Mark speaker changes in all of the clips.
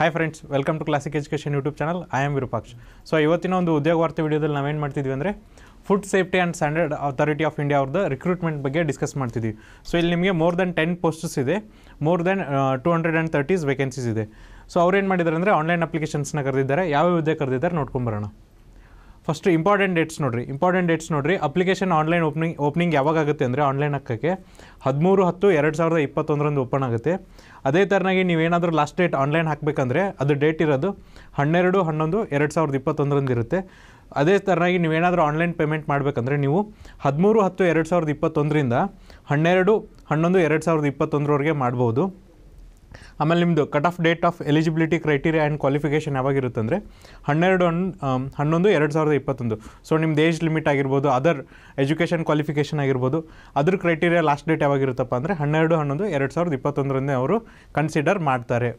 Speaker 1: Hi friends welcome to classic education YouTube channel I am Virupaksh so ಇವತ್ತಿನ ಒಂದು ಉದ್ಯೋಗ ವಾರ್ತೆ ವಿಡಿಯೋದಲ್ಲಿ ನಾವೇನು ಮಾಡ್ತಿದ್ವಿ ಅಂದರೆ food safety and standard authority of India ಅವ್ರದ್ದು ರಿಕ್ರೂಟ್ಮೆಂಟ್ ಬಗ್ಗೆ ಡಿಸ್ಕಸ್ ಮಾಡ್ತಿದ್ವಿ ಸೊ ಇಲ್ಲಿ ನಿಮಗೆ ಮೋರ್ ದೆನ್ ಟೆನ್ ಪೋಸ್ಟಸ್ ಇದೆ more than two hundred and thirties vacancies ಇದೆ ಸೊ ಅವ್ರೇನು ಮಾಡಿದ್ದಾರೆ ಅಂದರೆ ಆನ್ಲೈನ್ ಅಪ್ಲಿಕೇಶನ್ಸ್ನ ಕರೆದಿದ್ದಾರೆ ಯಾವ ಹುದ್ದೆ ಕರೆದಿದ್ದಾರೆ ನೋಡ್ಕೊಂಬರೋಣ ಫಸ್ಟ್ ಇಂಪಾರ್ಟೆಂಟ್ ಡೇಟ್ಸ್ ನೋಡಿರಿ ಇಂಪಾರ್ಟೆಂಟ್ ಡೇಟ್ಸ್ ನೋಡಿರಿ ಅಪ್ಲಿಕೇಶನ್ ಆನ್ಲೈನ್ ಓಪನಿಂಗ್ ಓಪನಿಂಗ್ ಯಾವಾಗುತ್ತೆ ಅಂದರೆ ಆನ್ಲೈನ್ ಹಾಕೋಕ್ಕೆ ಹದಿಮೂರು ಹತ್ತು ಎರಡು ಸಾವಿರದ ಇಪ್ಪತ್ತೊಂದರಂದು ಓಪನ್ ಆಗುತ್ತೆ ಅದೇ ಥರನಾಗಿ ನೀವೇನಾದರೂ ಲಾಸ್ಟ್ ಡೇಟ್ ಆನ್ಲೈನ್ ಹಾಕಬೇಕಂದ್ರೆ ಅದು ಡೇಟ್ ಇರೋದು ಹನ್ನೆರಡು ಹನ್ನೊಂದು ಎರಡು ಸಾವಿರದ ಇಪ್ಪತ್ತೊಂದರಂದು ಇರುತ್ತೆ ಅದೇ ಥರನಾಗಿ ನೀವೇನಾದರೂ ಆನ್ಲೈನ್ ಪೇಮೆಂಟ್ ಮಾಡಬೇಕಂದ್ರೆ ನೀವು ಹದಿಮೂರು ಹತ್ತು ಎರಡು ಸಾವಿರದ ಇಪ್ಪತ್ತೊಂದರಿಂದ ಹನ್ನೆರಡು ಹನ್ನೊಂದು ಎರಡು ಸಾವಿರದ ಇಪ್ಪತ್ತೊಂದರವರೆಗೆ ಮಾಡ್ಬೋದು ಆಮೇಲೆ ನಿಮ್ಮದು cut off date of eligibility criteria and qualification ಯಾವಾಗಿರುತ್ತೆ ಅಂದರೆ ಹನ್ನೆರಡು ಹನ್ ಹನ್ನೊಂದು ಎರಡು ಸಾವಿರದ ಇಪ್ಪತ್ತೊಂದು ಸೊ ನಿಮ್ಮದು ಏಜ್ ಲಿಮಿಟ್ ಆಗಿರ್ಬೋದು ಅದರ್ ಎಜುಕೇಷನ್ ಕ್ವಾಲಿಫಿಕೇಷನ್ ಆಗಿರ್ಬೋದು ಅದ್ರ ಕ್ರೈಟೀರಿಯಾ ಲಾಸ್ಟ್ ಡೇಟ್ ಯಾವಾಗಿರುತ್ತಪ್ಪ ಅಂದರೆ ಹನ್ನೆರಡು ಹನ್ನೊಂದು ಎರಡು ಸಾವಿರದ ಇಪ್ಪತ್ತೊಂದರಂದೇ ಅವರು ಕನ್ಸಿಡರ್ ಮಾಡ್ತಾರೆ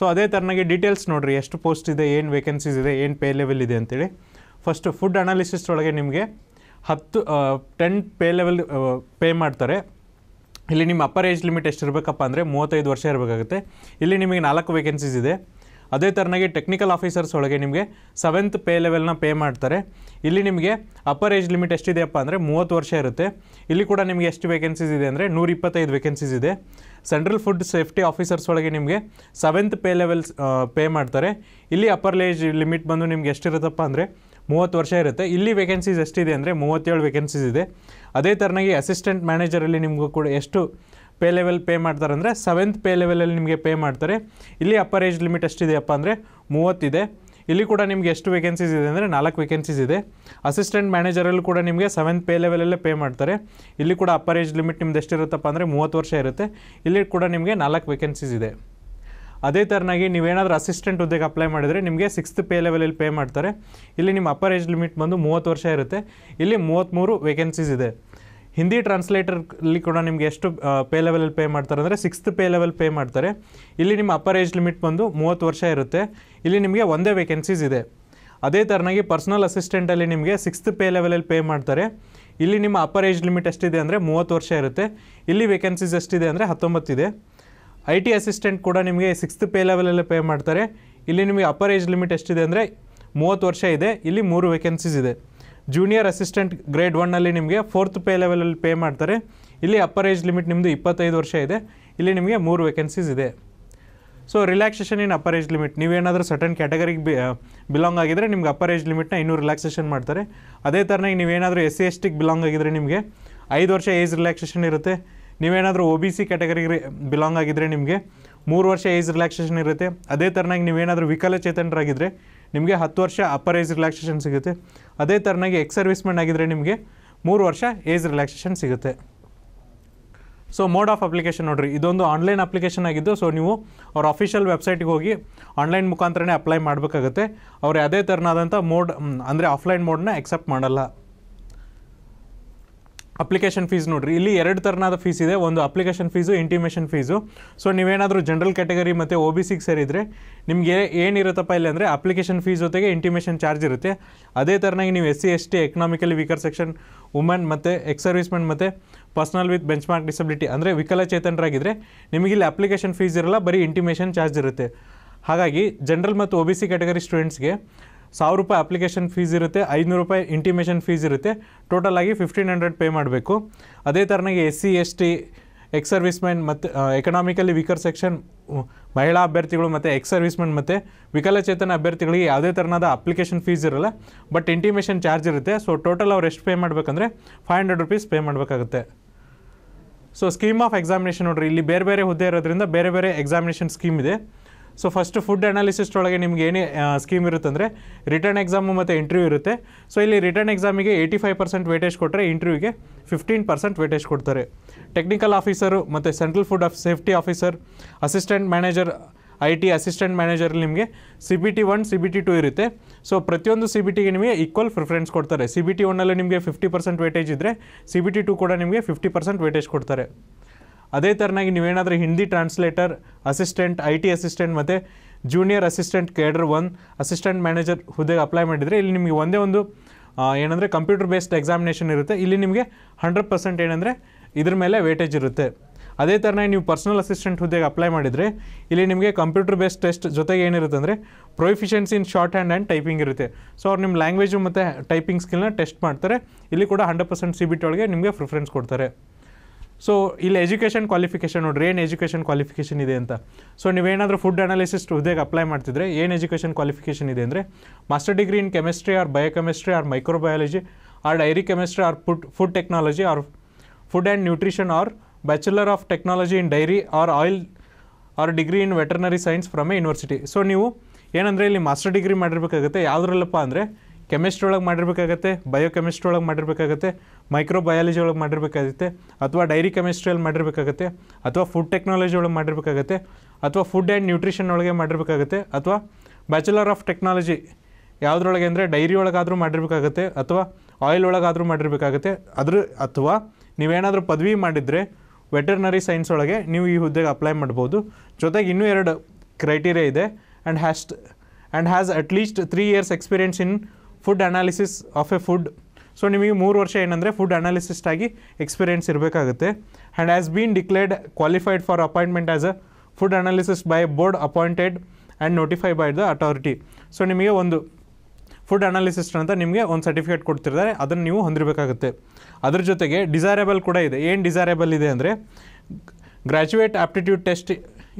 Speaker 1: ಸೊ ಅದೇ ಥರನಾಗಿ ಡೀಟೇಲ್ಸ್ ನೋಡಿರಿ ಎಷ್ಟು ಪೋಸ್ಟ್ ಇದೆ ಏನು ವೇಕೆನ್ಸೀಸ್ ಇದೆ ಏನು ಪೇ ಲೆವೆಲ್ ಇದೆ ಅಂತೇಳಿ ಫಸ್ಟು ಫುಡ್ ಅನಾಲಿಸಿಸ್ಟ್ ಒಳಗೆ ನಿಮಗೆ ಹತ್ತು ಟೆನ್ ಪೇ ಲೆವೆಲ್ ಪೇ ಮಾಡ್ತಾರೆ ಇಲ್ಲಿ ನಿಮ್ಮ ಅಪ್ಪರ್ ಏಜ್ ಲಿಮಿಟ್ ಎಷ್ಟು ಇರಬೇಕಪ್ಪ ಅಂದರೆ ಮೂವತ್ತೈದು ವರ್ಷ ಇರಬೇಕಾಗುತ್ತೆ ಇಲ್ಲಿ ನಿಮಗೆ ನಾಲ್ಕು ವೇಕೆನ್ಸೀಸ್ ಇದೆ ಅದೇ ಥರನಾಗಿ ಟೆಕ್ನಿಕಲ್ ಆಫೀಸರ್ಸ್ ಒಳಗೆ ನಿಮಗೆ ಸೆವೆಂತ್ ಪೇ ಲೆವೆಲ್ನ ಪೇ ಮಾಡ್ತಾರೆ ಇಲ್ಲಿ ನಿಮಗೆ ಅಪ್ಪರ್ ಏಜ್ ಲಿಮಿಟ್ ಎಷ್ಟಿದೆಯಪ್ಪ ಅಂದರೆ ಮೂವತ್ತು ವರ್ಷ ಇರುತ್ತೆ ಇಲ್ಲಿ ಕೂಡ ನಿಮಗೆ ಎಷ್ಟು ವೇಕೆನ್ಸೀಸ್ ಇದೆ ಅಂದರೆ ನೂರ ಇಪ್ಪತ್ತೈದು ವೇಕೆನ್ಸೀಸ್ ಇದೆ ಸೆಂಟ್ರಲ್ ಫುಡ್ ಸೇಫ್ಟಿ ಆಫೀಸರ್ಸ್ ಒಳಗೆ ನಿಮಗೆ ಸೆವೆಂತ್ ಪೇ ಲೆವೆಲ್ಸ್ ಪೇ ಮಾಡ್ತಾರೆ ಇಲ್ಲಿ ಅಪ್ಪರ್ ಏಜ್ ಲಿಮಿಟ್ ಬಂದು ನಿಮ್ಗೆ ಎಷ್ಟಿರುತ್ತಪ್ಪ ಅಂದರೆ ಮೂವತ್ತು ವರ್ಷ ಇರುತ್ತೆ ಇಲ್ಲಿ ವೇಕೆನ್ಸೀಸ್ ಎಷ್ಟಿದೆ ಅಂದರೆ ಮೂವತ್ತೇಳು ವೇಕೆನ್ಸೀಸ್ ಇದೆ ಅದೇ ಥರನಾಗಿ ಅಸಿಸ್ಟೆಂಟ್ ಮ್ಯಾನೇಜರಲ್ಲಿ ನಿಮಗೂ ಕೂಡ ಎಷ್ಟು ಪೇ ಲೆವೆಲ್ ಪೇ ಮಾಡ್ತಾರೆ ಅಂದರೆ ಸೆವೆಂತ್ ಪೇ ಲೆವೆಲಲ್ಲಿ ನಿಮಗೆ ಪೇ ಮಾಡ್ತಾರೆ ಇಲ್ಲಿ ಅಪ್ಪರ್ ಏಜ್ ಲಿಮಿಟ್ ಎಷ್ಟಿದೆಯಪ್ಪ ಅಂದರೆ ಮೂವತ್ತಿದೆ ಇಲ್ಲಿ ಕೂಡ ನಿಮಗೆ ಎಷ್ಟು ವೇಕೆನ್ಸೀಸ್ ಇದೆ ಅಂದರೆ ನಾಲ್ಕು ವೇಕೆನ್ಸೀಸ್ ಇದೆ ಅಸಿಸ್ಟೆಂಟ್ ಮ್ಯಾನೇಜರಲ್ಲೂ ಕೂಡ ನಿಮಗೆ ಸೆವೆಂತ್ ಪೇ ಲೆವೆಲಲ್ಲೇ ಪೇ ಮಾಡ್ತಾರೆ ಇಲ್ಲಿ ಕೂಡ ಅಪ್ಪರ್ ಏಜ್ ಲಿಮಿಟ್ ನಿಮ್ದು ಎಷ್ಟಿರುತ್ತಪ್ಪ ಅಂದರೆ ಮೂವತ್ತು ವರ್ಷ ಇರುತ್ತೆ ಇಲ್ಲಿ ಕೂಡ ನಿಮಗೆ ನಾಲ್ಕು ವೇಕೆನ್ಸೀಸ್ ಇದೆ ಅದೇ ಥರನಾಗಿ ನೀವೇನಾದರೂ ಅಸಿಸ್ಟೆಂಟ್ ಹುದ್ದೆಗೆ ಅಪ್ಲೈ ಮಾಡಿದರೆ ನಿಮಗೆ ಸಿಕ್ಸ್ತ್ ಪೇ ಲೆವೆಲಲ್ಲಿ ಪೇ ಮಾಡ್ತಾರೆ ಇಲ್ಲಿ ನಿಮ್ಮ ಅಪ್ಪರ್ ಏಜ್ ಲಿಮಿಟ್ ಬಂದು ಮೂವತ್ತು ವರ್ಷ ಇರುತ್ತೆ ಇಲ್ಲಿ ಮೂವತ್ತ್ಮೂರು ವೇಕೆನ್ಸೀಸ್ ಇದೆ ಹಿಂದಿ ಟ್ರಾನ್ಸ್ಲೇಟರ್ಲಿ ಕೂಡ ನಿಮಗೆ ಎಷ್ಟು ಪೇ ಲೆವೆಲಲ್ಲಿ ಪೇ ಮಾಡ್ತಾರೆ ಅಂದರೆ ಸಿಕ್ಸ್ತ್ ಪೇ ಲೆವೆಲ್ ಪೇ ಮಾಡ್ತಾರೆ ಇಲ್ಲಿ ನಿಮ್ಮ ಅಪ್ಪರ್ ಏಜ್ ಲಿಮಿಟ್ ಬಂದು ಮೂವತ್ತು ವರ್ಷ ಇರುತ್ತೆ ಇಲ್ಲಿ ನಿಮಗೆ ಒಂದೇ ವೇಕೆನ್ಸೀಸ್ ಇದೆ ಅದೇ ಥರನಾಗಿ ಪರ್ಸ್ನಲ್ ಅಸಿಸ್ಟೆಂಟಲ್ಲಿ ನಿಮಗೆ ಸಿಕ್ಸ್ತ್ ಪೇ ಲೆವೆಲಲ್ಲಿ ಪೇ ಮಾಡ್ತಾರೆ ಇಲ್ಲಿ ನಿಮ್ಮ ಅಪ್ಪರ್ ಏಜ್ ಲಿಮಿಟ್ ಎಷ್ಟಿದೆ ಅಂದರೆ ಮೂವತ್ತು ವರ್ಷ ಇರುತ್ತೆ ಇಲ್ಲಿ ವೇಕೆನ್ಸೀಸ್ ಎಷ್ಟಿದೆ ಅಂದರೆ ಹತ್ತೊಂಬತ್ತಿದೆ ಐ ಟಿ ಅಸಿಸ್ಟೆಂಟ್ ಕೂಡ ನಿಮಗೆ ಸಿಕ್ಸ್ತ್ ಪೇ ಲೆವೆಲಲ್ಲೇ ಪೇ ಮಾಡ್ತಾರೆ ಇಲ್ಲಿ ನಿಮಗೆ ಅಪ್ಪರ್ ಏಜ್ ಲಿಮಿಟ್ ಎಷ್ಟಿದೆ ಅಂದರೆ ಮೂವತ್ತು ವರ್ಷ ಇದೆ ಇಲ್ಲಿ ಮೂರು ವೇಕೆನ್ಸೀಸ್ ಇದೆ ಜೂನಿಯರ್ ಅಸಿಸ್ಟೆಂಟ್ ಗ್ರೇಡ್ ಒನ್ನಲ್ಲಿ ನಿಮಗೆ ಫೋರ್ತ್ ಪೇ ಲೆವೆಲಲ್ಲಿ ಪೇ ಮಾಡ್ತಾರೆ ಇಲ್ಲಿ ಅಪ್ಪರ್ ಏಜ್ ಲಿಮಿಟ್ ನಿಮ್ಮದು ಇಪ್ಪತ್ತೈದು ವರ್ಷ ಇದೆ ಇಲ್ಲಿ ನಿಮಗೆ ಮೂರು ವೇಕೆನ್ಸೀಸ್ ಇದೆ so relaxation in upper age limit ನೀವೇನಾದರೂ ಸಟನ್ ಕ್ಯಾಟಗರಿಗೆ ಬಿ ಬಿಲಾಂಗ್ ಆಗಿದರೆ ನಿಮ್ಗೆ ಅಪ್ಪರ್ ಏಜ್ ಲಿಮಿಟ್ನ ಇನ್ನೂ ರಿಲ್ಯಾಕ್ಸೇಷನ್ ಮಾಡ್ತಾರೆ ಅದೇ ಥರನಾಗಿ ನೀವೇನಾದರೂ ಎಸ್ ಸಿ ಎಸ್ ಟಿಗೆ ಬಿಲಾಂಗ್ ಆಗಿದರೆ ನಿಮಗೆ ಐದು ವರ್ಷ ಏಜ್ ರಿಲ್ಯಾಕ್ಸೇಷನ್ ಇರುತ್ತೆ ನೀವೇನಾದರೂ ಒ ಬಿ ಸಿ ಕ್ಯಾಟಗರಿಗೆ ಬಿಲಾಂಗ್ ಆಗಿದ್ದರೆ ನಿಮಗೆ ಮೂರು ವರ್ಷ ಏಜ್ ರಿಲ್ಯಾಕ್ಸೇಷನ್ ಇರುತ್ತೆ ಅದೇ ಥರನಾಗಿ ನೀವೇನಾದರೂ ವಿಕಲಚೇತನರಾಗಿದ್ದರೆ ನಿಮಗೆ ಹತ್ತು ವರ್ಷ ಅಪ್ಪರ್ ಏಜ್ ರಿಲ್ಯಾಕ್ಸೇಷನ್ ಸಿಗುತ್ತೆ ಅದೇ ಥರನಾಗಿ ಎಕ್ಸ್ ಮೆನ್ ಆಗಿದ್ದರೆ ನಿಮಗೆ ಮೂರು ವರ್ಷ ಏಜ್ ರಿಲ್ಯಾಕ್ಸೇಷನ್ ಸಿಗುತ್ತೆ ಸೊ ಮೋಡ್ ಆಫ್ ಅಪ್ಲಿಕೇಶನ್ ನೋಡಿರಿ ಇದೊಂದು ಆನ್ಲೈನ್ ಅಪ್ಲಿಕೇಶನ್ ಆಗಿದ್ದು ಸೊ ನೀವು ಅವ್ರ ಅಫಿಷಿಯಲ್ ವೆಬ್ಸೈಟ್ಗೆ ಹೋಗಿ ಆನ್ಲೈನ್ ಮುಖಾಂತರನೇ ಅಪ್ಲೈ ಮಾಡಬೇಕಾಗುತ್ತೆ ಅವರು ಅದೇ ಥರನಾದಂಥ ಮೋಡ್ ಅಂದರೆ ಆಫ್ಲೈನ್ ಮೋಡನ್ನ ಎಕ್ಸೆಪ್ಟ್ ಮಾಡಲ್ಲ ಅಪ್ಲಿಕೇಶನ್ ಫೀಸ್ ನೋಡಿರಿ ಇಲ್ಲಿ ಎರಡು ಥರನಾದ ಫೀಸ್ ಇದೆ ಒಂದು application fees intimation fees so ನೀವೇನಾದರೂ ಜನರಲ್ ಕ್ಯಾಟಗರಿ ಮತ್ತು ಒ ಬಿ ಸಿಗೆ ಸೇರಿದರೆ ನಿಮಗೆ ಏನಿರುತ್ತಪ್ಪ ಇಲ್ಲ ಅಂದರೆ ಅಪ್ಲಿಕೇಶನ್ ಫೀಸ್ ಜೊತೆಗೆ ಇಂಟಿಮೇಷನ್ ಚಾರ್ಜ್ ಇರುತ್ತೆ ಅದೇ ಥರನಾಗಿ ನೀವು S C S T economically weaker section women ಮತ್ತು ಎಕ್ಸ್ ಸರ್ವಿಸ್ಮೆನ್ ಮತ್ತು personal with benchmark disability ಅಂದರೆ ವಿಕಲಚೇತನರಾಗಿದ್ದರೆ ನಿಮಗೆ ಇಲ್ಲಿ ಅಪ್ಲಿಕೇಶನ್ ಫೀಸ್ ಇರಲ್ಲ ಬರೀ ಇಂಟಿಮೇಷನ್ ಚಾರ್ಜ್ ಇರುತ್ತೆ ಹಾಗಾಗಿ ಜನರಲ್ ಮತ್ತು ಒ ಬಿ ಸಿ ಕ್ಯಾಟಗರಿ ಸ್ಟೂಡೆಂಟ್ಸ್ಗೆ ಸಾವಿರ ರೂಪಾಯಿ ಅಪ್ಲಿಕೇಶನ್ ಫೀಸ್ ಇರುತ್ತೆ ಐನೂರು ರೂಪಾಯಿ ಇಂಟಿಮೇಷನ್ ಫೀಸ್ ಇರುತ್ತೆ ಟೋಟಲ್ ಆಗಿ ಫಿಫ್ಟೀನ್ ಹಂಡ್ರೆಡ್ ಪೇ ಮಾಡಬೇಕು ಅದೇ ಥರನಾಗಿ S C S T ex servicemen ಮತ್ತು ಎಕನಾಮಿಕಲಿ ವೀಕರ್ ಸೆಕ್ಷನ್ ಮಹಿಳಾ ಅಭ್ಯರ್ಥಿಗಳು ಮತ್ತು ಎಕ್ಸ್ ಸರ್ವಿಸ್ಮೆನ್ ಮತ್ತು ವಿಕಲಚೇತನ ಅಭ್ಯರ್ಥಿಗಳಿಗೆ ಯಾವುದೇ ಥರನಾದ ಅಪ್ಲಿಕೇಶನ್ ಫೀಸ್ ಇರಲ್ಲ ಬಟ್ ಇಂಟಿಮೇಷನ್ ಚಾರ್ಜ್ ಇರುತ್ತೆ ಸೊ ಟೋಟಲ್ ಅವ್ರು ಎಷ್ಟು ಪೇ ಮಾಡಬೇಕಂದ್ರೆ ಫೈವ್ ಹಂಡ್ರೆಡ್ ರುಪೀಸ್ ಪೇ ಮಾಡಬೇಕಾಗುತ್ತೆ ಸೊ ಸ್ಕೀಮ್ ಆಫ್ ಎಕ್ಸಾಮಿನೇಷನ್ ನೋಡಿರಿ ಇಲ್ಲಿ ಬೇರೆ ಬೇರೆ ಹುದ್ದೆ ಇರೋದ್ರಿಂದ ಬೇರೆ ಬೇರೆ ಎಕ್ಸಾಮಿನೇಷನ್ ಸ್ಕೀಮ್ ಇದೆ ಸೊ ಫಸ್ಟ್ ಫುಡ್ ಅನಾಲಿಸಿಸ್ಟ್ ಒಳಗೆ ನಿಮ್ಗೆ ಏನೇ ಸ್ಕೀಮ್ ಇರುತ್ತೆ ಅಂದರೆ ರಿಟರ್ನ್ ಎಕ್ಸಾಮು ಮತ್ತು ಇಂಟರ್ವ್ಯೂ ಇರುತ್ತೆ ಸೊ ಇಲ್ಲಿ ರಿಟರ್ನ್ ಎಕ್ಸಾಮಿಗೆ ಏಯ್ಟಿ ಫೈವ್ ಪರ್ಸೆಂಟ್ ವೇಟೇಜ್ ಕೊಟ್ಟರೆ ಇಂಟರ್ವ್ಯೂಗೆ ಫಿಫ್ಟೀನ್ ಪರ್ಸೆಂಟ್ ವೇಟೇಜ್ ಕೊಡ್ತಾರೆ ಟೆಕ್ನಿಕಲ್ ಆಫೀಸರು ಮತ್ತು central food of safety officer assistant manager I T assistant manager ನಿಮಗೆ C B T one C B T two ಇರುತ್ತೆ so ಪ್ರತಿಯೊಂದು C B ಟಿಗೆ ನಿಮಗೆ equal preference ಕೊಡ್ತಾರೆ ಸಿ ಬಿ ಟಿ ಒನ್ನಲ್ಲಿ ನಿಮಗೆ ಫಿಫ್ಟಿ ಪರ್ಸೆಂಟ್ ವೇಟೇಜ್ ಇದ್ದರೆ ಸಿ ಬಿ ಟಿ ಟು ಕೂಡ ನಿಮಗೆ ಫಿಫ್ಟಿ ಪರ್ಸೆಂಟ್ ವೇಟೇಜ್ ಕೊಡ್ತಾರೆ ಅದೇ ಥರನಾಗಿ ನೀವೇನಾದರೂ Hindi translator assistant I T assistant ಮತ್ತು junior assistant cadre one assistant manager ಹುದ್ದೆಗೆ ಅಪ್ಲೈ ಮಾಡಿದರೆ ಇಲ್ಲಿ ನಿಮಗೆ ಒಂದೇ ಒಂದು ಏನಂದರೆ ಕಂಪ್ಯೂಟರ್ ಬೇಸ್ಡ್ ಎಕ್ಸಾಮಿನೇಷನ್ ಇರುತ್ತೆ ಇಲ್ಲಿ ನಿಮಗೆ ಹಂಡ್ರೆಡ್ ಪರ್ಸೆಂಟ್ ಏನಂದರೆ ಇದ್ರ ಮೇಲೆ ವೇಟೇಜ್ ಇರುತ್ತೆ ಅದೇ ಥರನಾಗಿ ನೀವು ಪರ್ಸನಲ್ ಅಸಿಸ್ಟೆಂಟ್ ಹುದ್ದೆಗೆ ಅಪ್ಲೈ ಮಾಡಿದರೆ ಇಲ್ಲಿ ನಿಮಗೆ ಕಂಪ್ಯೂಟರ್ ಬೇಸ್ಡ್ ಟೆಸ್ಟ್ ಜೊತೆಗೆ ಏನಿರುತ್ತೆ ಅಂದರೆ proficiency in shorthand and typing ಇರುತ್ತೆ ಸೊ ಅವ್ರು ನಿಮ್ಮ ಲ್ಯಾಂಗ್ವೇಜು ಮತ್ತು ಟೈಪಿಂಗ್ ಸ್ಕಿಲ್ನ ಟೆಸ್ಟ್ ಮಾಡ್ತಾರೆ ಇಲ್ಲಿ ಕೂಡ hundred percent C B T ಒಳಗೆ ನಿಮಗೆ ಪ್ರಿಫರೆನ್ಸ್ ಕೊಡ್ತಾರೆ ಸೊ ಇಲ್ಲಿ ಎಜುಕೇಷನ್ ಕ್ವಾಲಿಫಿಕೇಷನ್ ನೋಡ್ರಿ ಏನು ಎಜುಕೇಷನ್ ಕ್ವಾಲಿಫಿಕೇಷನ್ ಇದೆ ಅಂತ ಸೊ ನೀವೇನಾದರೂ ಫುಡ್ ಅನಾಲಿಸಿಸ್ಟ್ ಹುದ್ದೆಗೆ ಅಪ್ಲೈ ಮಾಡ್ತಿದ್ರೆ ಏನು ಎಜುಕೇಷನ್ ಕ್ವಾಲಿಫಿಕೇಷನ್ ಇದೆ ಅಂದರೆ master degree in chemistry or biochemistry or microbiology or dairy chemistry or food food technology or food and nutrition or bachelor of technology in dairy or oil or degree in veterinary science from a university so ನೀವು ಏನಂದರೆ ಇಲ್ಲಿ master degree ಮಾಡಿರಬೇಕಾಗುತ್ತೆ ಯಾವುದ್ರಲ್ಲಪ್ಪ ಅಂದರೆ chemistry ಒಳಗೆ ಮಾಡಿರಬೇಕಾಗತ್ತೆ bio chemistry ಒಳಗೆ ಮಾಡಿರಬೇಕಾಗತ್ತೆ micro biology ಒಳಗೆ ಮಾಡಿರಬೇಕಾಗುತ್ತೆ ಅಥವಾ dairy ಕೆಮಿಸ್ಟ್ರಿಯಲ್ಲಿ ಮಾಡಿರಬೇಕಾಗತ್ತೆ ಅಥವಾ food technology ಒಳಗೆ ಮಾಡಿರಬೇಕಾಗತ್ತೆ ಅಥವಾ ಫುಡ್ ಆ್ಯಂಡ್ ನ್ಯೂಟ್ರಿಷನ್ ಒಳಗೆ ಮಾಡಿರಬೇಕಾಗತ್ತೆ ಅಥವಾ ಬ್ಯಾಚುಲರ್ ಆಫ್ ಟೆಕ್ನಾಲಜಿ ಯಾವುದ್ರೊಳಗೆ ಅಂದರೆ ಡೈರಿ ಒಳಗಾದರೂ ಮಾಡಿರಬೇಕಾಗತ್ತೆ ಅಥವಾ ಆಯಿಲ್ ಒಳಗಾದರೂ ಮಾಡಿರಬೇಕಾಗತ್ತೆ ಅದ್ರ ಅಥವಾ ನೀವೇನಾದರೂ ಪದವಿ ಮಾಡಿದರೆ ವೆಟರ್ನರಿ ಸೈನ್ಸ್ ಒಳಗೆ ನೀವು ಈ ಹುದ್ದೆಗೆ ಅಪ್ಲೈ ಮಾಡ್ಬೋದು ಜೊತೆಗೆ ಇನ್ನೂ ಎರಡು ಕ್ರೈಟೀರಿಯಾ ಇದೆ and has and has at least three years experience in food analysis of a food so ನಿಮಗೆ ಮೂರು ವರ್ಷ ಏನಂದರೆ ಫುಡ್ ಅನಾಲಿಸ್ಟ್ ಆಗಿ ಎಕ್ಸ್ಪೀರಿಯೆನ್ಸ್ ಇರಬೇಕಾಗುತ್ತೆ and as been declared qualified for appointment as a food analysis by board appointed and notify by the authority so ನಿಮಗೆ ಒಂದು food analyst ಅಂತ ನಿಮಗೆ ಒಂದು ಸರ್ಟಿಫಿಕೇಟ್ ಕೊಡ್ತಿರ್ತಾರೆ ಅದನ್ನು ನೀವು ಹೊಂದಿರಬೇಕಾಗುತ್ತೆ ಅದ್ರ ಜೊತೆಗೆ ಡಿಸೈರೇಬಲ್ ಕೂಡ ಇದೆ ಏನು ಡಿಸೈರೇಬಲ್ ಇದೆ ಅಂದರೆ graduate aptitude test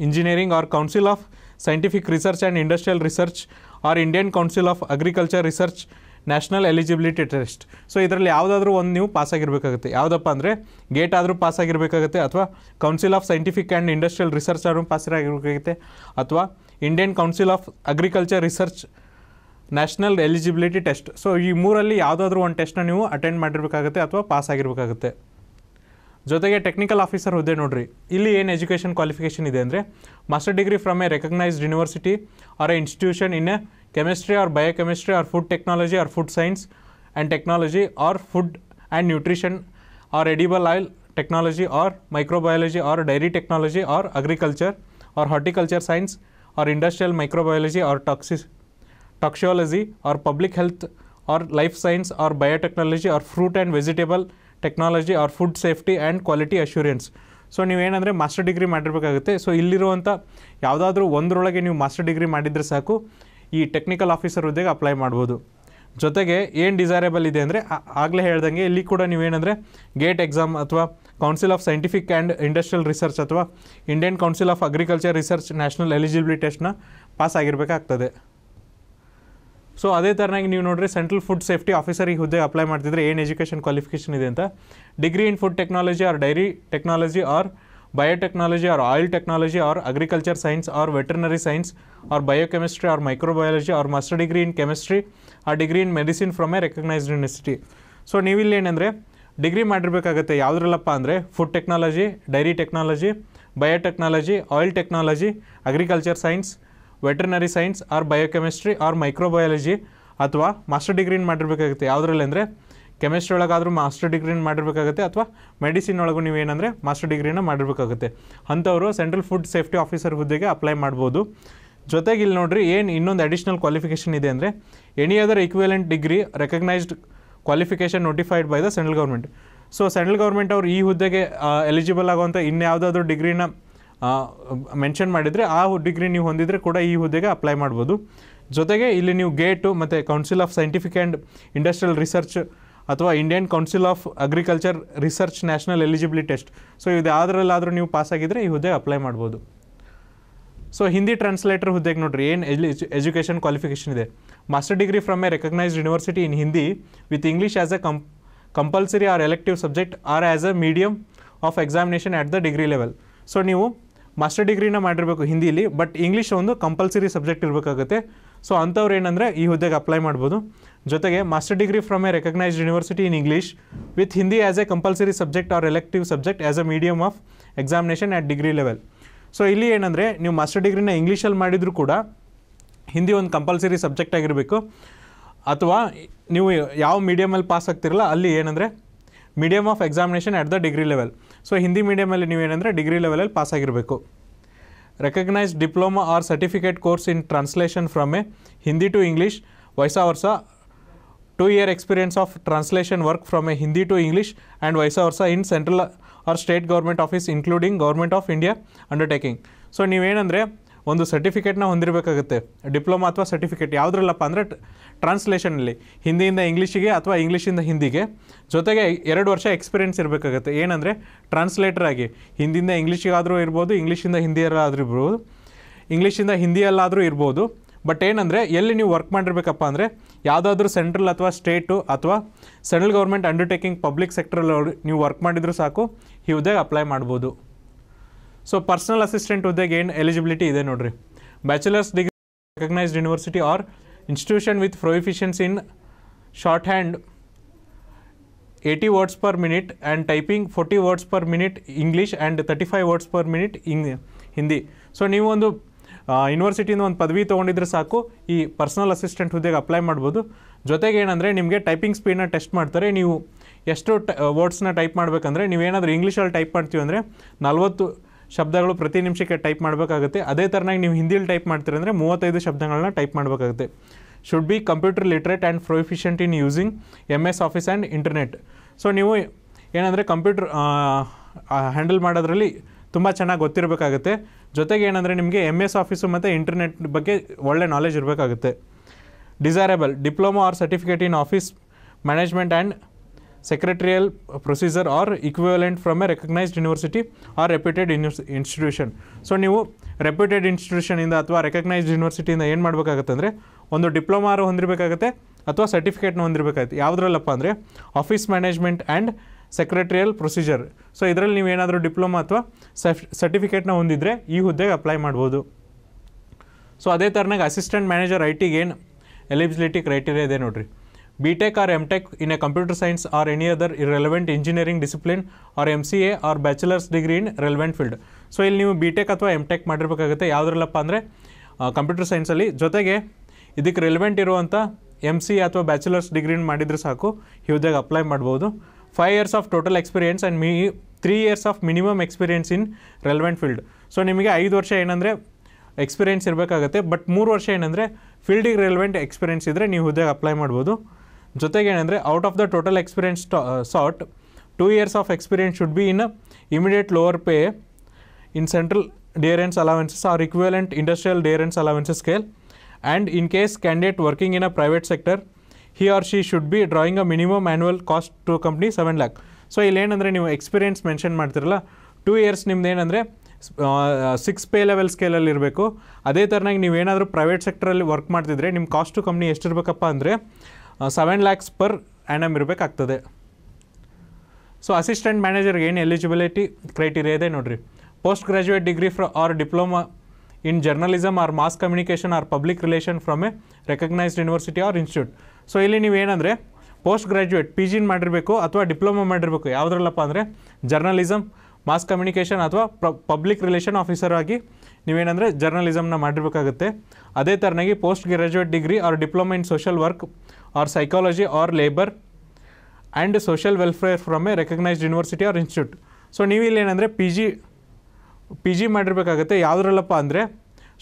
Speaker 1: engineering or council of scientific research and industrial research or Indian council of agriculture research national eligibility test so ಇದರಲ್ಲಿ ಯಾವುದಾದ್ರೂ ಒಂದು ನೀವು ಪಾಸ್ ಆಗಿರಬೇಕಾಗುತ್ತೆ ಯಾವುದಪ್ಪ ಅಂದರೆ ಗೇಟ್ ಆದರೂ ಪಾಸ್ ಆಗಿರಬೇಕಾಗುತ್ತೆ ಅಥವಾ council of scientific and industrial research ಆದರೂ ಪಾಸ್ ಆಗಿರಬೇಕಾಗುತ್ತೆ ಅಥವಾ Indian council of agriculture research national eligibility test so ಈ ಮೂರಲ್ಲಿ ಯಾವುದಾದ್ರೂ ಒಂದು ಟೆಸ್ಟನ್ನ ನೀವು ಅಟೆಂಡ್ ಮಾಡಿರಬೇಕಾಗುತ್ತೆ ಅಥವಾ ಪಾಸ್ ಆಗಿರಬೇಕಾಗುತ್ತೆ జొతగే టెక్నికల్ ఆఫీసర్ ఉదే నాడ్రీ ఇలి ఏన్ ఎడ్యుకేషన్ క్వాలిఫికేషన్ ఇదే అంద్రే master degree from a recognised university or a institution in a chemistry or biochemistry or food technology or food science and technology or food and nutrition or edible oil technology or microbiology or dairy technology or agriculture or horticulture science or industrial microbiology or టాక్సి toxicology or public health or life science or biotechnology or fruit and vegetable technology or food safety and quality assurance so ನೀವೇನಂದರೆ master degree ಮಾಡಿರಬೇಕಾಗುತ್ತೆ so ಇಲ್ಲಿರುವಂಥ ಯಾವುದಾದ್ರೂ ಒಂದರೊಳಗೆ ನೀವು master degree ಮಾಡಿದರೆ ಸಾಕು ಈ technical officer ಹುದ್ದೆಗೆ ಅಪ್ಲೈ ಮಾಡ್ಬೋದು ಜೊತೆಗೆ ಏನು ಡಿಸೈರೇಬಲ್ ಇದೆ ಅಂದರೆ ಆಗಲೇ ಹೇಳ್ದಂಗೆ ಇಲ್ಲಿ ಕೂಡ ನೀವೇನಂದರೆ ಗೇಟ್ ಎಕ್ಸಾಮ್ ಅಥವಾ council of scientific and industrial research ಅಥವಾ Indian council of agriculture research national eligibility ಟೆಸ್ಟ್ನ ಪಾಸ್ ಆಗಿರಬೇಕಾಗ್ತದೆ ಸೊ ಅದೇ ಥರನಾಗಿ ನೀವು ನೋಡ್ರಿ ಸೆಂಟ್ರಲ್ ಫುಡ್ ಸೇಫ್ಟಿ ಆಫೀಸರ್ ಈ ಹುದ್ದೆ ಅಪ್ಲೈ ಮಾಡ್ತಿದ್ರೆ ಏನು ಎಜುಕೇಷನ್ ಕ್ವಾಲಿಫಿಕೇಷನ್ ಇದೆ ಅಂತ degree in food technology or dairy technology or biotechnology or oil technology or agriculture science or veterinary science or biochemistry or microbiology or master degree in chemistry or degree in medicine from a recognised university so ನೀವಿಲ್ಲಿ ಏನಂದರೆ degree ಮಾಡಿರಬೇಕಾಗತ್ತೆ ಯಾವುದ್ರಲ್ಲಪ್ಪ ಅಂದರೆ food technology dairy technology biotechnology oil technology agriculture science veterinary science or biochemistry or microbiology ಅಥವಾ master ಡಿಗ್ರಿನ ಮಾಡಿರಬೇಕಾಗುತ್ತೆ ಯಾವುದ್ರಲ್ಲಿ ಅಂದರೆ ಕೆಮಿಸ್ಟ್ರಿ ಒಳಗಾದರೂ ಮಾಸ್ಟರ್ ಡಿಗ್ರಿನ ಮಾಡಿರಬೇಕಾಗುತ್ತೆ ಅಥವಾ ಮೆಡಿಸಿನ್ ಒಳಗೂ ನೀವು ಏನಂದರೆ ಮಾಸ್ಟರ್ ಡಿಗ್ರಿನ ಮಾಡಿರಬೇಕಾಗುತ್ತೆ ಅಂಥವರು ಸೆಂಟ್ರಲ್ ಫುಡ್ ಸೇಫ್ಟಿ ಆಫೀಸರ್ ಹುದ್ದೆಗೆ ಅಪ್ಲೈ ಮಾಡ್ಬೋದು ಜೊತೆಗೆ ಇಲ್ಲಿ ನೋಡ್ರಿ ಏನು ಇನ್ನೊಂದು ಅಡಿಷ್ನಲ್ ಕ್ವಾಲಿಫಿಕೇಷನ್ ಇದೆ ಅಂದರೆ any other equivalent degree recognised qualification notified by the central government so central government ಅವರು ಈ ಹುದ್ದೆಗೆ ಎಲಿಜಿಬಲ್ ಆಗುವಂಥ ಇನ್ಯಾವುದಾದ್ರೂ ಡಿಗ್ರಿನ ಮೆನ್ಷನ್ ಮಾಡಿದರೆ ಆ ಡಿಗ್ರಿ ನೀವು ಹೊಂದಿದರೆ ಕೂಡ ಈ ಹುದ್ದೆಗೆ ಅಪ್ಲೈ ಮಾಡ್ಬೋದು ಜೊತೆಗೆ ಇಲ್ಲಿ ನೀವು ಗೇಟು ಮತ್ತು council of scientific and industrial research ಅಥವಾ Indian council of agriculture research national eligibility test so ಇದು ಯಾವುದರಲ್ಲಾದರೂ ನೀವು ಪಾಸಾಗಿದ್ದರೆ ಈ ಹುದ್ದೆಗೆ ಅಪ್ಲೈ ಮಾಡ್ಬೋದು ಸೊ ಹಿಂದಿ ಟ್ರಾನ್ಸ್ಲೇಟರ್ ಹುದ್ದೆಗೆ ನೋಡಿರಿ ಏನು ಎಜುಕೇಷನ್ ಕ್ವಾಲಿಫಿಕೇಷನ್ ಇದೆ master degree from a recognised university in Hindi with English as a comp compulsory or elective subject or as a medium of examination at the degree level so ನೀವು master ಡಿಗ್ರಿನ ಮಾಡಿರಬೇಕು ಹಿಂದಿಲಿ but English ಒಂದು compulsory subject ಇರಬೇಕಾಗುತ್ತೆ so ಅಂಥವ್ರು ಏನಂದರೆ ಈ ಹುದ್ದೆಗೆ ಅಪ್ಲೈ ಮಾಡ್ಬೋದು ಜೊತೆಗೆ master degree from a recognised university in English with Hindi as a compulsory subject or elective subject as a medium of examination at degree level so ಇಲ್ಲಿ ಏನಂದರೆ ನೀವು ಮಾಸ್ಟರ್ ಡಿಗ್ರಿನ ಇಂಗ್ಲೀಷಲ್ಲಿ ಮಾಡಿದರೂ ಕೂಡ ಹಿಂದಿ ಒಂದು ಕಂಪಲ್ಸರಿ ಸಬ್ಜೆಕ್ಟ್ ಆಗಿರಬೇಕು ಅಥವಾ ನೀವು ಯಾವ ಮೀಡಿಯಮಲ್ಲಿ ಪಾಸ್ ಆಗ್ತಿರಲ್ಲ ಅಲ್ಲಿ ಏನಂದರೆ medium of examination at the degree level so Hindi ಮೀಡಿಯಮಲ್ಲಿ ನೀವೇನೆಂದರೆ ಡಿಗ್ರಿ ಲೆವೆಲಲ್ಲಿ ಪಾಸ್ ಆಗಿರಬೇಕು recognise diploma or certificate course in translation from a Hindi to English vice versa two year experience of translation work from a Hindi to English and vice versa in central or state government office including government of India undertaking so ನೀವೇನಂದರೆ ಒಂದು ಸರ್ಟಿಫಿಕೇಟ್ನ ಹೊಂದಿರಬೇಕಾಗುತ್ತೆ diploma ಅಥವಾ certificate ಯಾವುದ್ರಲ್ಲಪ್ಪ ಅಂದರೆ ಟ್ರಾನ್ಸ್ಲೇಷನಲ್ಲಿ ಹಿಂದಿಯಿಂದ ಇಂಗ್ಲೀಷಿಗೆ ಅಥವಾ ಇಂಗ್ಲೀಷಿಂದ ಹಿಂದಿಗೆ ಜೊತೆಗೆ ಎರಡು ವರ್ಷ experience ಇರಬೇಕಾಗುತ್ತೆ ಏನಂದರೆ ಟ್ರಾನ್ಸ್ಲೇಟರ್ ಆಗಿ ಹಿಂದಿಯಿಂದ ಇಂಗ್ಲೀಷಿಗಾದರೂ ಇರ್ಬೋದು ಇಂಗ್ಲೀಷಿಂದ ಹಿಂದಿಯಲ್ಲಾದರೂ ಇರ್ಬೋದು ಇಂಗ್ಲೀಷಿಂದ ಹಿಂದಿಯಲ್ಲಾದರೂ ಇರ್ಬೋದು ಬಟ್ ಏನಂದರೆ ಎಲ್ಲಿ ನೀವು ವರ್ಕ್ ಮಾಡಿರಬೇಕಪ್ಪ ಅಂದರೆ ಯಾವುದಾದ್ರೂ ಸೆಂಟ್ರಲ್ ಅಥವಾ ಸ್ಟೇಟು ಅಥವಾ ಸೆಂಟ್ರಲ್ ಗೌರ್ಮೆಂಟ್ ಅಂಡರ್ಟೇಕಿಂಗ್ ಪಬ್ಲಿಕ್ ಸೆಕ್ಟ್ರಲ್ಲಿ ನೀವು ವರ್ಕ್ ಮಾಡಿದರೂ ಸಾಕು ಈ ಹುದ್ದೆಗೆ ಅಪ್ಲೈ ಮಾಡ್ಬೋದು ಸೊ ಪರ್ಸನಲ್ ಅಸಿಸ್ಟೆಂಟ್ ಹುದ್ದೆಗೆ ಏನು ಎಲಿಜಿಬಿಲಿಟಿ ಇದೆ ನೋಡ್ರಿ bachelor's degree recognised university or institution with proficiency in shorthand eighty words per minute and typing forty words per minute English and thirty five words per minute eng Hindi so ಒಂದು ಯೂನಿವರ್ಸಿಟಿಯಿಂದ ಒಂದು ಪದವಿ ತೊಗೊಂಡಿದ್ರೆ ಸಾಕು ಈ personal assistant ಹುದ್ದೆಗೆ apply ಮಾಡ್ಬೋದು ಜೊತೆಗೆ ಏನಂದರೆ ನಿಮಗೆ ಟೈಪಿಂಗ್ ಸ್ಪೀಡನ್ನ ಟೆಸ್ಟ್ ಮಾಡ್ತಾರೆ ನೀವು ಎಷ್ಟು ಟ ವರ್ಡ್ಸ್ನ ಟೈಪ್ ಮಾಡಬೇಕಂದ್ರೆ ನೀವೇನಾದರೂ ಇಂಗ್ಲೀಷಲ್ಲಿ ಟೈಪ್ ಮಾಡ್ತೀವಿ ಅಂದರೆ ನಲ್ವತ್ತು ಶಬ್ದಗಳು ಪ್ರತಿ ನಿಮಿಷಕ್ಕೆ ಟೈಪ್ ಮಾಡಬೇಕಾಗುತ್ತೆ ಅದೇ ಥರನಾಗಿ ನೀವು ಹಿಂದಿಯಲ್ಲಿ ಟೈಪ್ ಮಾಡ್ತೀರಂದರೆ ಮೂವತ್ತೈದು ಶಬ್ದಗಳನ್ನ ಟೈಪ್ ಮಾಡಬೇಕಾಗುತ್ತೆ should be computer literate and proficient in using M S office and internet so ನೀವು ಏನಂದರೆ ಕಂಪ್ಯೂಟ್ರ್ ಹ್ಯಾಂಡಲ್ ಮಾಡೋದ್ರಲ್ಲಿ ತುಂಬ ಚೆನ್ನಾಗಿ ಗೊತ್ತಿರಬೇಕಾಗುತ್ತೆ ಜೊತೆಗೆ ಏನಂದರೆ ನಿಮಗೆ ಎಮ್ ಎಸ್ ಆಫೀಸು ಮತ್ತು ಇಂಟರ್ನೆಟ್ ಬಗ್ಗೆ ಒಳ್ಳೆ ನಾಲೆಜ್ ಇರಬೇಕಾಗುತ್ತೆ desirable diploma or certificate in office management and secretarial procedure or equivalent from a recognized university or reputed institution. So ನೀವು ರೆಪ್ಯುಟೆಡ್ ಇನ್ಸ್ಟಿಟ್ಯೂಷನಿಂದ ಅಥವಾ ರೆಕಗ್ನೈಸ್ಡ್ ಯೂನಿವರ್ಸಿಟಿಯಿಂದ ಏನು ಮಾಡಬೇಕಾಗುತ್ತೆ ಅಂದರೆ ಒಂದು ಡಿಪ್ಲೊಮಾರು ಹೊಂದಿರಬೇಕಾಗತ್ತೆ ಅಥವಾ ಸರ್ಟಿಫಿಕೇಟ್ನ ಹೊಂದಿರಬೇಕಾಗತ್ತೆ ಯಾವುದ್ರಲ್ಲಪ್ಪ ಅಂದರೆ office management and secretarial procedure so ಇದರಲ್ಲಿ ನೀವು ಏನಾದರೂ ಡಿಪ್ಲೊಮಾ ಅಥವಾ ಸರ್ಟಿಫಿಕೇಟ್ನ ಹೊಂದಿದರೆ ಈ ಹುದ್ದೆಗೆ ಅಪ್ಲೈ ಮಾಡ್ಬೋದು ಸೊ ಅದೇ ಥರನಾಗ ಅಸಿಸ್ಟೆಂಟ್ ಮ್ಯಾನೇಜರ್ ಐ ಟಿಗೆ ಏನು ಎಲಿಜಿಬಿಲಿಟಿ ಕ್ರೈಟೀರಿಯಾ ಇದೆ ನೋಡಿರಿ B tech or BTech or MTech in a computer science or any engineering discipline or M C A or bachelor's degree in relevant field so ಇಲ್ಲಿ ನೀವು B tech ಅಥವಾ M tech ಮಾಡಿರ್ಬೇಕಾಗುತ್ತೆ ಯಾವುದ್ರಲ್ಲಪ್ಪ ಅಂದರೆ computer ಸೈನ್ಸಲ್ಲಿ ಜೊತೆಗೆ ಇದಕ್ಕೆ ರೆಲೆವೆಂಟ್ ಇರುವಂಥ ಎಮ್ ಸಿ ಅಥವಾ ಬ್ಯಾಚುಲರ್ಸ್ ಡಿಗ್ರಿನ ಮಾಡಿದರೆ ಸಾಕು ಹುದ್ದೆಗೆ ಅಪ್ಲೈ ಮಾಡ್ಬೋದು five years of total experience and me three years of minimum experience in relevant field so ನಿಮಗೆ ಐದು ವರ್ಷ ಏನಂದರೆ ಎಕ್ಸ್ಪೀರಿಯನ್ಸ್ ಇರಬೇಕಾಗುತ್ತೆ ಬಟ್ ಮೂರು ವರ್ಷ ಏನಂದರೆ ಫೀಲ್ಡಿಗೆ ರೆಲೆವೆಂಟ್ ಎಕ್ಸ್ಪೀರಿಯನ್ಸ್ ಇದ್ದರೆ ನೀವು ಹುದ್ದೆಗೆ ಅಪ್ಲೈ ಮಾಡ್ಬೋದು ಜೊತೆಗೆ ಏನಂದರೆ out of the total experience sort two years of experience should be in immediate lower pay in central dearness allowances or equivalent industrial dearness allowances scale and in case candidate working in a private sector he or she should be drawing a minimum annual cost to company seven lakh so ಇಲ್ಲೇನಂದರೆ ನೀವು experience mention ಮಾಡ್ತಿರಲ್ಲ two years ನಿಮ್ದು ಏನಂದರೆ six pay level ಸ್ಕೇಲಲ್ಲಿ ಇರಬೇಕು ಅದೇ ಥರನಾಗಿ ಏನಾದರೂ private ಸೆಕ್ಟರಲ್ಲಿ work ಮಾಡ್ತಿದ್ರೆ ನಿಮ್ಮ ಕಾಸ್ಟ್ ಟು ಕಂಪ್ನಿ ಎಷ್ಟಿರಬೇಕಪ್ಪ ಅಂದರೆ ಸೆವೆನ್ ಲ್ಯಾಕ್ಸ್ ಪರ್ ಆ್ಯನಮ್ ಇರಬೇಕಾಗ್ತದೆ ಸೊ ಅಸಿಸ್ಟೆಂಟ್ ಮ್ಯಾನೇಜರ್ಗೆ ಏನು ಎಲಿಜಿಬಿಲಿಟಿ ಕ್ರೈಟೀರಿಯಾ ಇದೆ ನೋಡಿರಿ post graduate degree from or diploma in journalism or mass communication or public relation from a recognised university or institute so ಇಲ್ಲಿ ನೀವೇನಂದರೆ post graduate P ಜಿನ ಮಾಡಿರಬೇಕು ಅಥವಾ ಡಿಪ್ಲೊಮಾ ಮಾಡಿರಬೇಕು ಯಾವುದ್ರಲ್ಲಪ್ಪ ಅಂದರೆ ಜರ್ನಲಿಸಮ್ ಮಾಸ್ ಕಮ್ಯುನಿಕೇಷನ್ ಅಥವಾ ಪಬ್ಲಿಕ್ ರಿಲೇಷನ್ ಆಫೀಸರ್ ಆಗಿ ನೀವೇನಂದರೆ ಜರ್ನಲಿಸಮ್ನ ಮಾಡಿರಬೇಕಾಗುತ್ತೆ ಅದೇ ಥರನಾಗಿ post graduate degree or diploma in social work or psychology or labour and social welfare from a recognised university or institute so ನೀವು ಇಲ್ಲೇನೆಂದರೆ ಪಿ ಜಿ ಪಿ ಜಿ ಮಾಡಿರಬೇಕಾಗತ್ತೆ ಯಾವುದ್ರಲ್ಲಪ್ಪ ಅಂದರೆ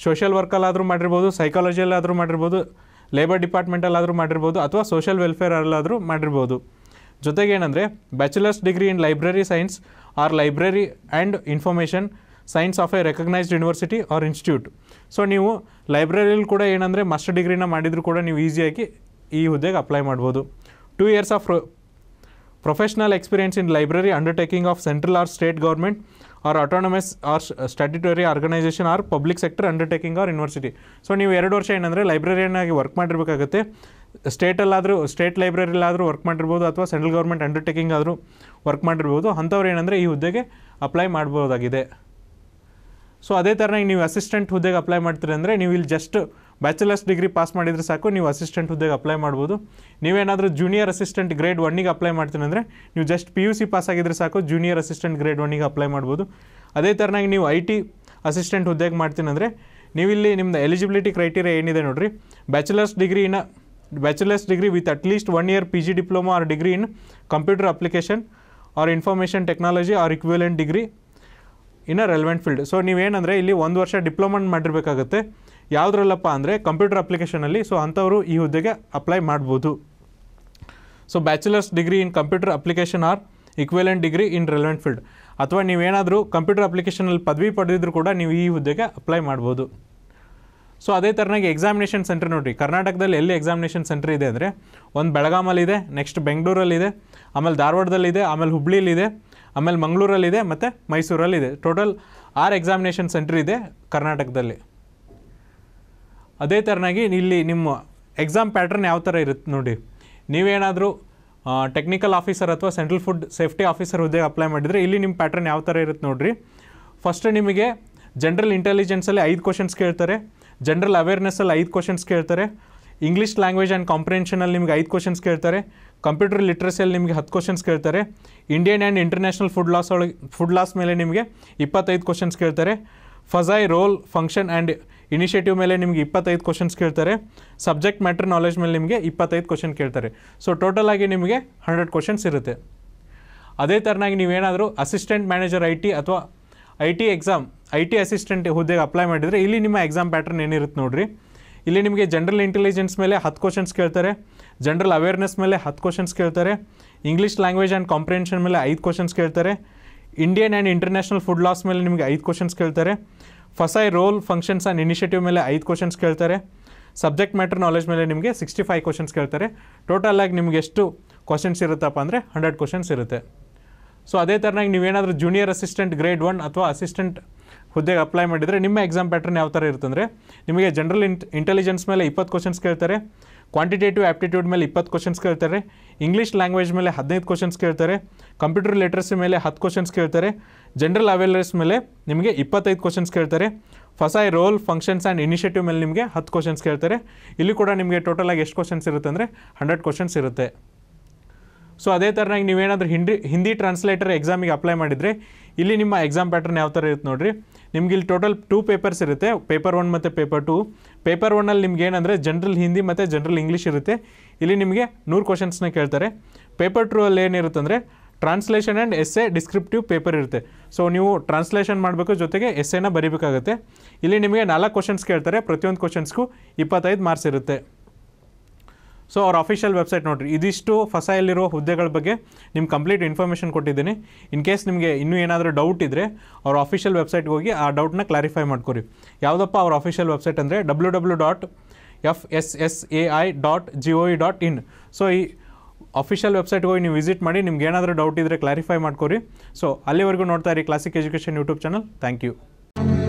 Speaker 1: ಸೋಷಿಯಲ್ ವರ್ಕಲ್ಲಾದರೂ ಮಾಡಿರ್ಬೋದು ಸೈಕಾಲಜಿಯಲ್ಲಾದರೂ ಮಾಡಿರ್ಬೋದು ಲೇಬರ್ ಡಿಪಾರ್ಟ್ಮೆಂಟಲ್ಲಾದರೂ ಮಾಡಿರ್ಬೋದು ಅಥವಾ ಸೋಷಿಯಲ್ ವೆಲ್ಫೇರಲ್ಲಾದರೂ ಮಾಡಿರ್ಬೋದು ಜೊತೆಗೆ ಏನಂದರೆ bachelor's degree in library science or library and information science of a recognised university or institute so ನೀವು ಲೈಬ್ರರಿಯಲ್ಲಿ ಕೂಡ ಏನಂದರೆ ಮಾಸ್ಟರ್ ಡಿಗ್ರಿನ ಮಾಡಿದರೂ ಕೂಡ ನೀವು ಈಸಿಯಾಗಿ ಈ ಹುದ್ದೆಗೆ ಅಪ್ಲೈ ಮಾಡ್ಬೋದು two years of professional experience in library undertaking of central or state government or autonomous or statutory organisation or public sector undertaking or university so ನೀವು ಎರಡು ವರ್ಷ ಏನಂದರೆ ಲೈಬ್ರರಿಯನ್ನಾಗಿ ವರ್ಕ್ ಮಾಡಿರಬೇಕಾಗುತ್ತೆ ಸ್ಟೇಟಲ್ಲಾದರೂ ಸ್ಟೇಟ್ ಲೈಬ್ರರಿಲ್ಲಾದರೂ ವರ್ಕ್ ಮಾಡಿರ್ಬೋದು ಅಥವಾ ಸೆಂಟ್ರಲ್ ಗೌರ್ಮೆಂಟ್ ಅಂಡರ್ಟೇಕಿಂಗ್ ಆದರೂ ವರ್ಕ್ ಮಾಡಿರ್ಬೋದು ಅಂಥವ್ರು ಏನಂದರೆ ಈ ಹುದ್ದೆಗೆ ಅಪ್ಲೈ ಮಾಡ್ಬೋದಾಗಿದೆ ಸೊ ಅದೇ ಥರನಾಗಿ ನೀವು ಅಸಿಸ್ಟೆಂಟ್ ಹುದ್ದೆಗೆ ಅಪ್ಲೈ ಮಾಡ್ತೀರಿ ಅಂದರೆ ನೀವು ಇಲ್ಲಿ ಜಸ್ಟ್ ಬ್ಯಾಚುಲರ್ಸ್ ಡಿಗ್ರಿ ಪಾಸ್ ಮಾಡಿದರೆ ಸಾಕು ನೀವು ಅಸಿಸ್ಟೆಂಟ್ ಹುದ್ದೆಗೆ ಅಪ್ಲೈ ಮಾಡ್ಬೋದು ನೀವೇನಾದರೂ ಜೂನಿಯರ್ ಅಸಿಸ್ಟೆಂಟ್ ಗ್ರೇಡ್ ಒನ್ನಿಗೆ ಅಪ್ಲೈ ಮಾಡ್ತೀನಂದರೆ ನೀವು just P U C pass ಆಗಿದ್ರೆ ಸಾಕು ಜೂನಿಯರ್ ಅಸಿಸ್ಟೆಂಟ್ ಗ್ರೇಡ್ ಒನ್ನಿಗೆ ಅಪ್ಲೈ ಮಾಡ್ಬೋದು ಅದೇ ಥರನಾಗಿ ನೀವು ಐ ಟಿ ಅಸಿಸ್ಟೆಂಟ್ ಹುದ್ದೆಗೆ ಮಾಡ್ತೀನಂದರೆ ನೀವಿಲ್ಲಿ ನಿಮ್ಮದು ಎಲಿಜಿಬಿಲಿಟಿ ಕ್ರೈಟೀರಿಯಾ ಏನಿದೆ ನೋಡಿರಿ ಬ್ಯಾಚುಲರ್ಸ್ ಡಿಗ್ರಿನ bachelor's degree with at least one year P G diploma or degree in computer application or information technology or equivalent degree in a relevant field so ನೀವೇನಂದರೆ ಇಲ್ಲಿ ಒಂದು ವರ್ಷ ಡಿಪ್ಲೊಮಾ ಮಾಡಿರಬೇಕಾಗುತ್ತೆ ಯಾವುದ್ರಲ್ಲಪ್ಪ ಅಂದರೆ ಕಂಪ್ಯೂಟರ್ ಅಪ್ಲಿಕೇಶನಲ್ಲಿ ಸೊ ಅಂಥವರು ಈ ಹುದ್ದೆಗೆ ಅಪ್ಲೈ ಮಾಡ್ಬೋದು so bachelor's degree in computer application or equivalent degree in relevant field ಅಥವಾ ನೀವೇನಾದರೂ ಕಂಪ್ಯೂಟರ್ ಅಪ್ಲಿಕೇಶನಲ್ಲಿ ಪದವಿ ಪಡೆದಿದ್ರು ಕೂಡ ನೀವು ಈ ಹುದ್ದೆಗೆ ಅಪ್ಲೈ ಮಾಡ್ಬೋದು ಸೊ ಅದೇ ಥರನಾಗಿ ಎಕ್ಸಾಮಿನೇಷನ್ ಸೆಂಟರ್ ನೋಡಿರಿ ಕರ್ನಾಟಕದಲ್ಲಿ ಎಲ್ಲಿ ಎಕ್ಸಾಮಿನೇಷನ್ ಸೆಂಟರ್ ಇದೆ ಅಂದರೆ ಒಂದು ಬೆಳಗಾಮಲ್ಲಿದೆ ನೆಕ್ಸ್ಟ್ ಬೆಂಗಳೂರಲ್ಲಿದೆ ಆಮೇಲೆ ಧಾರವಾಡದಲ್ಲಿದೆ ಆಮೇಲೆ ಹುಬ್ಳಿಯಲ್ಲಿದೆ ಆಮೇಲೆ ಮಂಗಳೂರಲ್ಲಿದೆ ಮತ್ತು ಮೈಸೂರಲ್ಲಿದೆ ಟೋಟಲ್ ಆರು ಎಕ್ಸಾಮಿನೇಷನ್ ಸೆಂಟ್ರ್ ಇದೆ ಕರ್ನಾಟಕದಲ್ಲಿ ಅದೇ ಥರನಾಗಿ ಇಲ್ಲಿ ನಿಮ್ಮ ಎಕ್ಸಾಮ್ ಪ್ಯಾಟ್ರನ್ ಯಾವ ಥರ ಇರುತ್ತೆ ನೋಡಿ ನೀವೇನಾದರೂ ಟೆಕ್ನಿಕಲ್ ಆಫೀಸರ್ ಅಥವಾ ಸೆಂಟ್ರಲ್ ಫುಡ್ ಸೇಫ್ಟಿ ಆಫೀಸರ್ ಹುದ್ದೆ ಅಪ್ಲೈ ಮಾಡಿದರೆ ಇಲ್ಲಿ ನಿಮ್ಮ ಪ್ಯಾಟ್ರನ್ ಯಾವ ಥರ ಇರುತ್ತೆ ನೋಡಿರಿ ಫಸ್ಟ್ ನಿಮಗೆ ಜನ್ರಲ್ ಇಂಟೆಲಿಜೆನ್ಸಲ್ಲಿ ಐದು ಕ್ವಶನ್ಸ್ ಕೇಳ್ತಾರೆ ಜನ್ರಲ್ ಅವೇರ್ನೆಸ್ಸಲ್ಲಿ ಐದು ಕ್ವಶನ್ಸ್ ಕೇಳ್ತಾರೆ ಇಂಗ್ಲೀಷ್ ಲ್ಯಾಂಗ್ವೇಜ್ ಆ್ಯಂಡ್ ಕಾಂಪ್ರೆನ್ಷನಲ್ಲಿ ನಿಮಗೆ ಐದು ಕ್ವಶನ್ಸ್ ಕೇಳ್ತಾರೆ ಕಂಪ್ಯೂಟರ್ ಲಿಟ್ರಸಿಯಲ್ಲಿ ನಿಮಗೆ ಹತ್ತು ಕ್ವಶನ್ಸ್ ಕೇಳ್ತಾರೆ Indian and international food laws ಒಳಗೆ ಫುಡ್ ಲಾಸ್ ಮೇಲೆ ನಿಮಗೆ ಇಪ್ಪತ್ತೈದು ಕ್ವಶನ್ಸ್ ಕೇಳ್ತಾರೆ FSSAI role function and initiative ಮೇಲೆ ನಿಮಗೆ ಇಪ್ಪತ್ತೈದು ಕ್ವಶನ್ಸ್ ಕೇಳ್ತಾರೆ ಸಬ್ಜೆಕ್ಟ್ ಮ್ಯಾಟ್ರ್ ನಾಲೆಜ್ ಮೇಲೆ ನಿಮಗೆ ಇಪ್ಪತ್ತೈದು ಕ್ವಶನ್ ಕೇಳ್ತಾರೆ ಸೊ ಟೋಟಲಾಗಿ ನಿಮಗೆ ಹಂಡ್ರೆಡ್ ಕ್ವಶನ್ಸ್ ಇರುತ್ತೆ ಅದೇ ಥರನಾಗಿ ನೀವೇನಾದರೂ ಅಸಿಸ್ಟೆಂಟ್ ಮ್ಯಾನೇಜರ್ ಐ ಟಿ ಅಥವಾ I T exam I T assistant ಹುದ್ದೆಗೆ ಅಪ್ಲೈ ಮಾಡಿದರೆ ಇಲ್ಲಿ ನಿಮ್ಮ ಎಕ್ಸಾಮ್ ಪ್ಯಾಟರ್ನ್ ಏನಿರುತ್ತೆ ನೋಡಿರಿ ಇಲ್ಲಿ ನಿಮಗೆ ಜನರಲ್ ಇಂಟೆಲಿಜೆನ್ಸ್ ಮೇಲೆ ಹತ್ತು ಕ್ವಶನ್ಸ್ ಕೇಳ್ತಾರೆ ಜನರಲ್ ಅವೇರ್ನೆಸ್ ಮೇಲೆ ಹತ್ತು ಕ್ವಶನ್ಸ್ ಕೇಳ್ತಾರೆ ಇಂಗ್ಲೀಷ್ ಲ್ಯಾಂಗ್ವೇಜ್ ಆ್ಯಂಡ್ ಕಾಂಪ್ರಿಹೆನ್ಷನ್ ಮೇಲೆ ಐದು ಕ್ವಶನ್ಸ್ ಕೇಳ್ತಾರೆ Indian and international food laws ಮೇಲೆ ನಿಮಗೆ ಐದು ಕ್ವಶನ್ಸ್ ಕೇಳ್ತಾರೆ FSSAI role functions and initiative ಮೇಲೆ ಐದು ಕ್ವಶನ್ಸ್ ಕೇಳ್ತಾರೆ ಸಬ್ಜೆಕ್ಟ್ ಮ್ಯಾಟ್ರ್ ನಾಲೆಜ್ ಮೇಲೆ ನಿಮಗೆ ಸಿಕ್ಸ್ಟಿ ಫೈವ್ ಕ್ವಶನ್ಸ್ ಕೇಳ್ತಾರೆ ಟೋಟಲ್ ಆಗಿ ನಿಮ್ಗೆ ಎಷ್ಟು ಕ್ವಶನ್ಸ್ ಇರುತ್ತಪ್ಪ ಅಂದರೆ ಹಂಡ್ರೆಡ್ ಕ್ವಶನ್ಸ್ ಇರುತ್ತೆ ಸೊ ಅದೇ ಥರನಾಗಿ ನೀವೇನಾದರೂ ಜೂನಿಯರ್ ಅಸಿಸ್ಟೆಂಟ್ ಗ್ರೇಡ್ ಒನ್ ಅಥವಾ ಅಸಿಸ್ಟೆಂಟ್ ಹುದ್ದೆಗೆ ಅಪ್ಲೈ ಮಾಡಿದರೆ ನಿಮ್ಮ ಎಕ್ಸಾಮ್ ಪ್ಯಾಟರ್ನ್ ಯಾವ ಥರ ಇರುತ್ತಂದರೆ ನಿಮಗೆ ಜನರಲ್ ಇಂಟ್ ಇಂಟೆಲಿಜೆನ್ಸ್ ಮೇಲೆ ಇಪ್ಪತ್ತು ಕ್ವಶನ್ಸ್ ಕೇಳ್ತಾರೆ ಕ್ವಾಂಟಿಟೇಟಿವ್ ಆ್ಯಪ್ಟಿಟ್ಯೂಡ್ ಮೇಲೆ ಇಪ್ಪತ್ತು ಕ್ವಶನ್ಸ್ ಕೇಳ್ತಾರೆ ಇಂಗ್ಲೀಷ್ ಲ್ಯಾಂಗ್ವೇಜ್ ಮೇಲೆ ಹದಿನೈದು ಕ್ವಶನ್ಸ್ ಕೇಳ್ತಾರೆ ಕಂಪ್ಯೂಟರ್ ಲಿಟ್ರಸಿ ಮೇಲೆ ಹತ್ತು ಕ್ವಶನ್ಸ್ ಕೇಳ್ತಾರೆ ಜನರಲ್ ಅವೇರ್ನೆಸ್ ಮೇಲೆ ನಿಮಗೆ ಇಪ್ಪತ್ತೈದು ಕ್ವಶನ್ಸ್ ಕೇಳ್ತಾರೆ FSSAI role functions and initiative ಮೇಲೆ ನಿಮಗೆ ಹತ್ತು ಕ್ವಶನ್ಸ್ ಕೇಳ್ತಾರೆ ಇಲ್ಲಿ ಕೂಡ ನಿಮಗೆ ಟೋಟಲ್ ಆಗಿ ಎಷ್ಟು ಕ್ವಶನ್ಸ್ ಇರುತ್ತೆ ಅಂದರೆ ಹಂಡ್ರೆಡ್ ಕ್ವಶನ್ಸ್ ಇರುತ್ತೆ ಸೊ ಅದೇ ಥರನಾಗಿ ನೀವೇನಾದರೂ ಹಿಂಡಿ ಹಿಂದಿ ಟ್ರಾನ್ಸ್ಲೇಟರ್ ಎಕ್ಸಾಮಿಗೆ ಅಪ್ಲೈ ಮಾಡಿದರೆ ಇಲ್ಲಿ ನಿಮ್ಮ ಎಕ್ಸಾಮ್ ಪ್ಯಾಟರ್ನ್ ಯಾವ ಥರ ಇರುತ್ತೆ ನೋಡಿರಿ ನಿಮ್ಗೆ ಇಲ್ಲಿ ಟೋಟಲ್ ಟೂ ಪೇಪರ್ಸ್ ಇರುತ್ತೆ ಪೇಪರ್ ಒನ್ ಮತ್ತು ಪೇಪರ್ ಟೂ ಪೇಪರ್ ಒನ್ನಲ್ಲಿ ನಿಮ್ಗೆ ಏನಂದರೆ ಜನರಲ್ ಹಿಂದಿ ಮತ್ತು ಜನರಲ್ ಇಂಗ್ಲೀಷ್ ಇರುತ್ತೆ ಇಲ್ಲಿ ನಿಮಗೆ ನೂರು ಕ್ವಶನ್ಸ್ನ ಕೇಳ್ತಾರೆ ಪೇಪರ್ ಟೂ ಅಲ್ಲಿ ಏನಿರುತ್ತಂದರೆ translation and essay descriptive paper ಇರುತ್ತೆ ಸೊ ನೀವು ಟ್ರಾನ್ಸ್ಲೇಷನ್ ಮಾಡಬೇಕು ಜೊತೆಗೆ ಎಸ್ಸೆನ ಬರೀಬೇಕಾಗುತ್ತೆ ಇಲ್ಲಿ ನಿಮಗೆ ನಾಲ್ಕು ಕ್ವಶನ್ಸ್ ಕೇಳ್ತಾರೆ ಪ್ರತಿಯೊಂದು ಕ್ವಶನ್ಸ್ಗೂ ಇಪ್ಪತ್ತೈದು ಮಾರ್ಕ್ಸ್ ಇರುತ್ತೆ ಸೊ ಅವ್ರ ಅಫಿಷಿಯಲ್ ವೆಬ್ಸೈಟ್ ನೋಡಿರಿ ಇದಿಷ್ಟು ಫಸಾಯಲ್ಲಿರೋ ಹುದ್ದೆಗಳ ಬಗ್ಗೆ ನಿಮ್ಮ ಕಂಪ್ಲೀಟ್ ಇನ್ಫಾರ್ಮೇಷನ್ ಕೊಟ್ಟಿದ್ದೀನಿ ಇನ್ ಕೇಸ್ ನಿಮಗೆ ಇನ್ನೂ ಏನಾದರೂ ಡೌಟ್ ಇದ್ದರೆ ಅವ್ರ ಅಫಿಷಿಯಲ್ ವೆಬ್ಸೈಟ್ಗೆ ಹೋಗಿ ಆ ಡೌಟ್ನ ಕ್ಲಾರಿಫೈ ಮಾಡ್ಕೊರಿ ಯಾವುದಪ್ಪ ಅವ್ರ ಅಫಿಷಿಯಲ್ ವೆಬ್ಸೈಟ್ ಅಂದರೆ W W dot F S S A I dot G O E dot in so ಈ ಅಫಿಷಿಯಲ್ ವೆಬ್ಸೈಟ್ಗೆ ಹೋಗಿ ನೀವು ವಿಸಿಟ್ ಮಾಡಿ ನಿಮ್ಗೆ ಏನಾದರೂ ಡೌಟ್ ಇದ್ದರೆ ಕ್ಲಾರಿಫೈ ಮಾಡ್ಕೊರಿ ಸೊ ಅಲ್ಲಿವರೆಗೂ ನೋಡ್ತಾ ಇರಿ Classic education YouTube channel thank you